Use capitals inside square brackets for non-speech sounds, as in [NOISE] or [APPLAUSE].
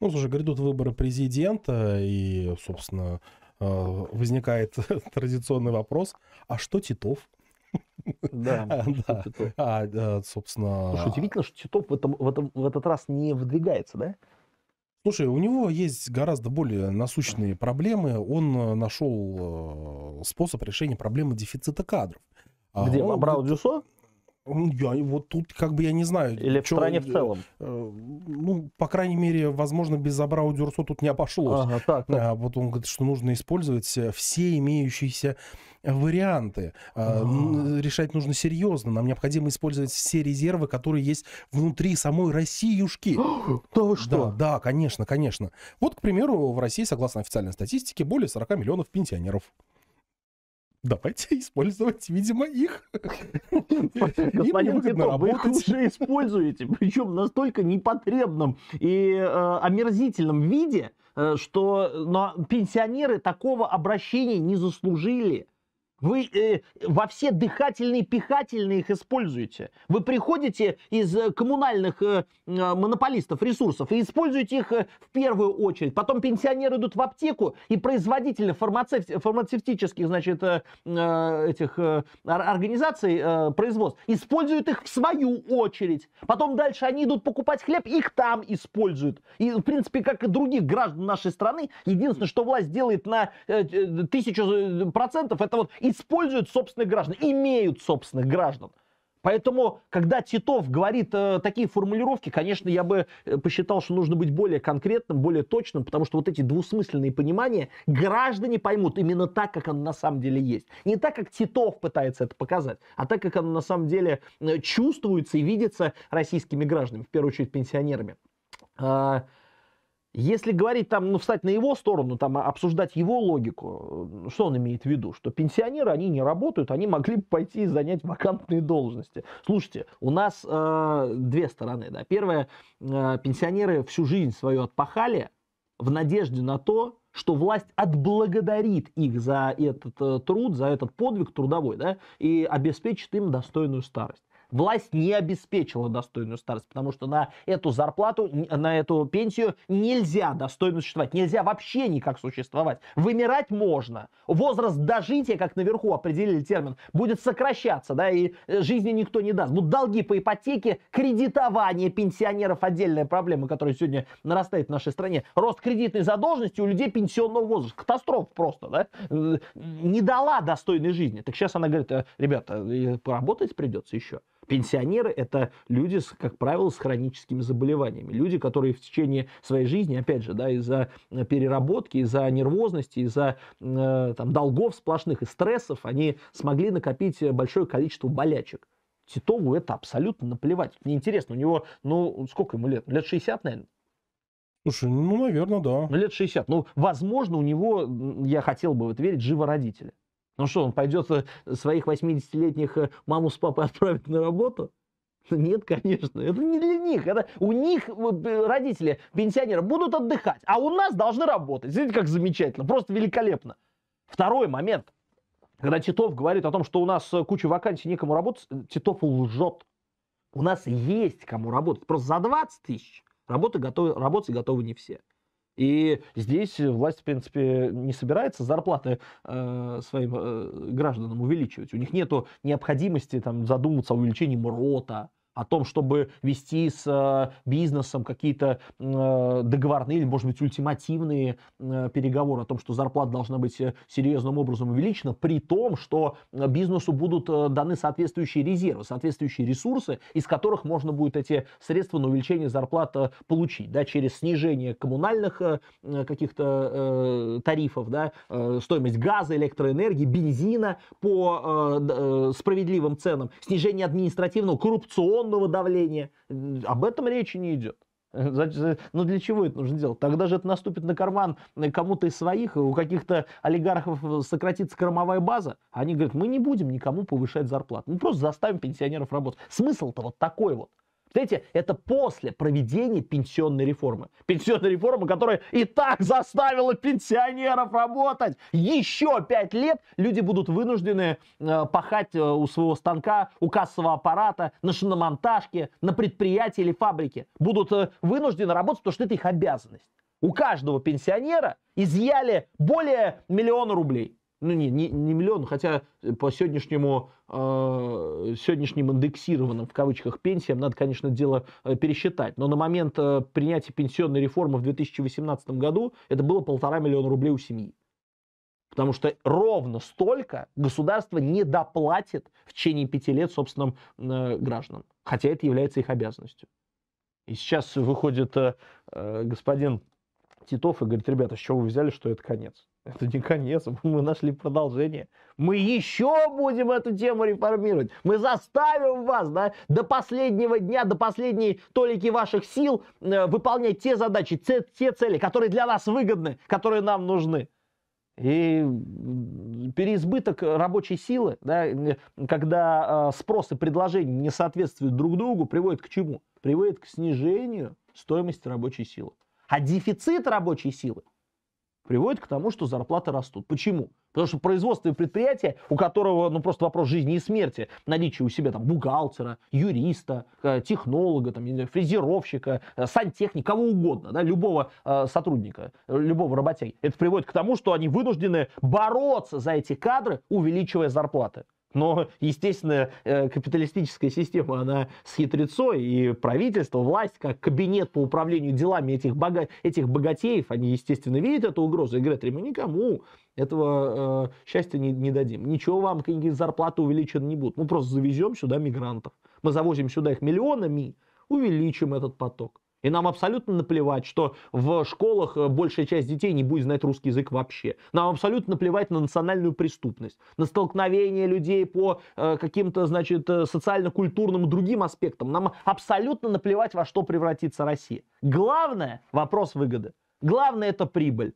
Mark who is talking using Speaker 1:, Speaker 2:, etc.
Speaker 1: Ну, уже грядут выборы президента, и, собственно, э, возникает [LAUGHS] традиционный вопрос, а что Титов? Да, [LAUGHS] а, да. А, да, собственно... Слушай, удивительно, что Титов в, этом, в, этом, в этот раз не выдвигается, да? Слушай, у него есть гораздо более насущные проблемы. Он э, нашел э, способ решения проблемы дефицита кадров. А Где? Он, Абрау Дюсо? Я вот тут как бы я не знаю. Или в стране в э, целом? Э, ну, по крайней мере, возможно, без Абрау Дюрсо тут не обошлось. Ага, так, так. А, вот он говорит, что нужно использовать э, все имеющиеся варианты. А, а. Решать нужно серьезно. Нам необходимо использовать все резервы, которые есть внутри самой Россиюшки. [GASPS] Да вы что? Да, да, конечно, конечно. Вот, к примеру, в России, согласно официальной статистике, более 40 миллионов пенсионеров давайте использовать, видимо, их. Господин Титов, вы их уже
Speaker 2: используете, причем настолько непотребном и э, омерзительном виде, э, что э, но пенсионеры такого обращения не заслужили. Вы э, во все дыхательные, пихательные их используете. Вы приходите из э, коммунальных э, э, монополистов ресурсов и используете их э, в первую очередь. Потом пенсионеры идут в аптеку, и производители фармацевти- фармацевтических значит, э, этих э, организаций э, производств используют их в свою очередь. Потом дальше они идут покупать хлеб, их там используют. И, в принципе, как и других граждан нашей страны, единственное, что власть делает на тысячу процентов, это вот используют собственных граждан, имеют собственных граждан. Поэтому, когда Титов говорит э, такие формулировки, конечно, я бы э, посчитал, что нужно быть более конкретным, более точным, потому что вот эти двусмысленные понимания граждане поймут именно так, как оно на самом деле есть. Не так, как Титов пытается это показать, а так, как оно на самом деле э, чувствуется и видится российскими гражданами, в первую очередь пенсионерами. А, если говорить там, ну, встать на его сторону, там, а, обсуждать его логику, э, что он имеет в виду? Что пенсионеры, они не работают, они могли бы пойти и занять вакантные должности. Слушайте, у нас э, две стороны, да. Первое, э, пенсионеры всю жизнь свою отпахали в надежде на то, что власть отблагодарит их за этот э, труд, за этот подвиг трудовой, да, и обеспечит им достойную старость власть не обеспечила достойную старость, потому что на эту зарплату, на эту пенсию нельзя достойно существовать, нельзя вообще никак существовать. Вымирать можно. Возраст дожития, как наверху определили термин, будет сокращаться, да, и э, жизни никто не даст. Будут долги по ипотеке, кредитование пенсионеров отдельная проблема, которая сегодня нарастает в нашей стране. Рост кредитной задолженности у людей пенсионного возраста. Катастрофа просто, да. Э, не дала достойной жизни. Так сейчас она говорит, э, ребята, поработать придется еще. Пенсионеры – это люди, как правило, с хроническими заболеваниями. Люди, которые в течение своей жизни, опять же, да, из-за э, переработки, из-за нервозности, из-за э, там, долгов сплошных и стрессов, они смогли накопить большое количество болячек. Титову это абсолютно наплевать. Мне интересно, у него, ну, сколько ему лет? Лет 60, наверное? Слушай, ну, наверное, да. Ну, лет 60. Ну, возможно, у него, я хотел бы вот верить, родители. Ну что, он пойдет э, своих 80-летних э, маму с папой отправить на работу? Нет, конечно, это не для них. Это у них э, родители, пенсионеры, будут отдыхать, а у нас должны работать. Видите, как замечательно, просто великолепно. Второй момент. Когда Титов говорит о том, что у нас куча вакансий, некому работать, Титов лжет. У нас есть кому работать. Просто за 20 тысяч работы готовы, работать готовы не все. И здесь власть, в принципе, не собирается зарплаты э, своим э, гражданам увеличивать. У них нет необходимости там, задуматься о увеличении МРОТа, о том, чтобы вести с э, бизнесом какие-то э, договорные или, может быть, ультимативные э, переговоры о том, что зарплата должна быть серьезным образом увеличена, при том, что бизнесу будут даны соответствующие резервы, соответствующие ресурсы, из которых можно будет эти средства на увеличение зарплаты получить, да, через снижение коммунальных каких-то тарифов, да, стоимость газа, электроэнергии, бензина по справедливым ценам, снижение административного, коррупционного инфляционного давления. Об этом речи не идет. Э, ну для чего это нужно делать? Тогда же это наступит на карман э, кому-то из своих, у каких-то олигархов э, сократится кормовая база. Они говорят, мы не будем никому повышать зарплату. Мы просто заставим пенсионеров работать. Смысл-то вот такой вот. Знаете, это после проведения пенсионной реформы. Пенсионная реформа, которая и так заставила пенсионеров работать. Еще пять лет люди будут вынуждены э, пахать э, у своего станка, у кассового аппарата, на шиномонтажке, на предприятии или фабрике. Будут э, вынуждены работать, потому что это их обязанность. У каждого пенсионера изъяли более миллиона рублей ну не, не, не миллион, хотя э, по сегодняшнему, э, сегодняшним индексированным в кавычках пенсиям надо, конечно, дело э, пересчитать. Но на момент э, принятия пенсионной реформы в 2018 году это было полтора миллиона рублей у семьи. Потому что ровно столько государство не доплатит в течение пяти лет собственным э, гражданам. Хотя это является их обязанностью. И сейчас выходит э, э господин Титов и говорит, ребята, с чего вы взяли, что это конец? [LAUGHS] Это не конец, [LAUGHS] мы нашли продолжение. Мы еще будем эту тему реформировать. Мы заставим вас да, до последнего дня, до последней толики ваших сил э, выполнять те задачи, те, те цели, которые для нас выгодны, которые нам нужны. И переизбыток рабочей силы, да, когда э, спрос и предложение не соответствуют друг другу, приводит к чему? Приводит к снижению стоимости рабочей силы. А дефицит рабочей силы приводит к тому, что зарплаты растут. Почему? Потому что производство предприятия, у которого ну, просто вопрос жизни и смерти, наличие у себя там, бухгалтера, юриста, э, технолога, там, фрезеровщика, э, сантехника, кого угодно, да, любого э, сотрудника, любого работяги, это приводит к тому, что они вынуждены бороться за эти кадры, увеличивая зарплаты. Но, естественно, э, капиталистическая система, она с хитрецой, и правительство, власть, как кабинет по управлению делами этих, бога... этих богатеев, они, естественно, видят эту угрозу и говорят, мы никому этого э, счастья не, не дадим. Ничего вам, какие зарплаты увеличены не будут. Мы просто завезем сюда мигрантов. Мы завозим сюда их миллионами, увеличим этот поток. И нам абсолютно наплевать, что в школах э, большая часть детей не будет знать русский язык вообще. Нам абсолютно наплевать на национальную преступность, на столкновение людей по э, каким-то, значит, э, социально-культурным и другим аспектам. Нам абсолютно наплевать, во что превратится Россия. Главное – вопрос выгоды. Главное – это прибыль.